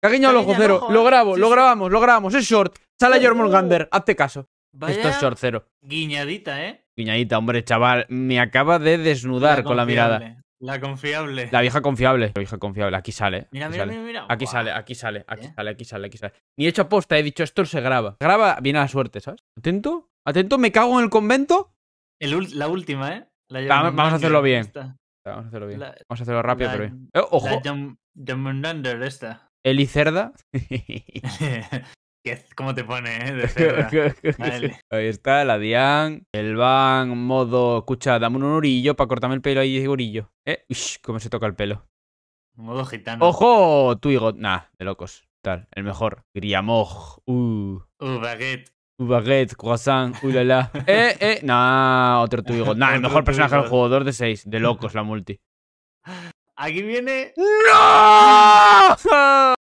Que ha guiñado cero. Lo grabo, lo grabamos, lo grabamos. Es short. Sale Jormungandr, hazte caso. Esto es short cero. Guiñadita, ¿eh? Guiñadita, hombre, chaval. Me acaba de desnudar con la mirada. La confiable. La vieja confiable. La vieja confiable. Aquí sale. Mira, mira, mira, Aquí sale, aquí sale, aquí sale, aquí sale, aquí sale. Ni he hecho aposta, he dicho esto se graba. Graba, viene a la suerte, ¿sabes? Atento, atento, me cago en el convento. la última, ¿eh? vamos, a hacerlo bien. Vamos a hacerlo bien. vamos a hacerlo rápido, pero bien. Eh, ojo. La esta. Eli Cerda. ¿Cómo te pone, eh? De Cerda. Ahí está, la Dian. El van modo. Escucha, dame un orillo para cortarme el pelo ahí de orillo. ¿Eh? cómo se toca el pelo. Modo gitano. ¡Ojo! Twigot. Nah, de locos. Tal, el mejor. Griamog. Uh. Uh, baguette. Uh, baguette, croissant, uh, eh, eh. Nah, otro Twigot. Nah, el mejor personaje del juego. de seis. De locos la multi. Aquí viene. ¡No!